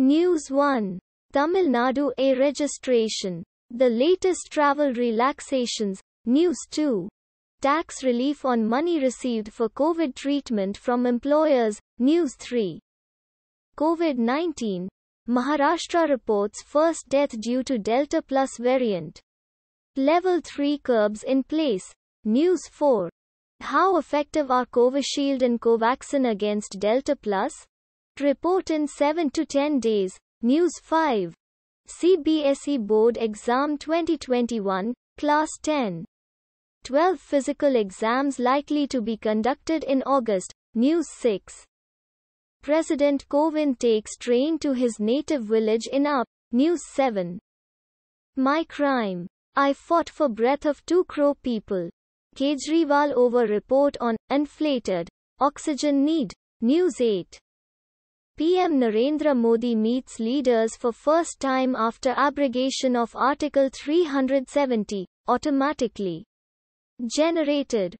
News 1. Tamil Nadu A registration. The latest travel relaxations. News 2. Tax relief on money received for COVID treatment from employers. News 3. COVID 19. Maharashtra reports first death due to Delta Plus variant. Level 3 curbs in place. News 4. How effective are Covishield and Covaxin against Delta Plus? Report in 7 to 10 days. News 5. CBSE Board Exam 2021, Class 10. 12 physical exams likely to be conducted in August. News 6. President Kovind takes train to his native village in UP. News 7. My crime. I fought for breath of 2 crore people. Kejriwal over report on inflated oxygen need. News 8. PM Narendra Modi meets leaders for first time after abrogation of Article 370, automatically generated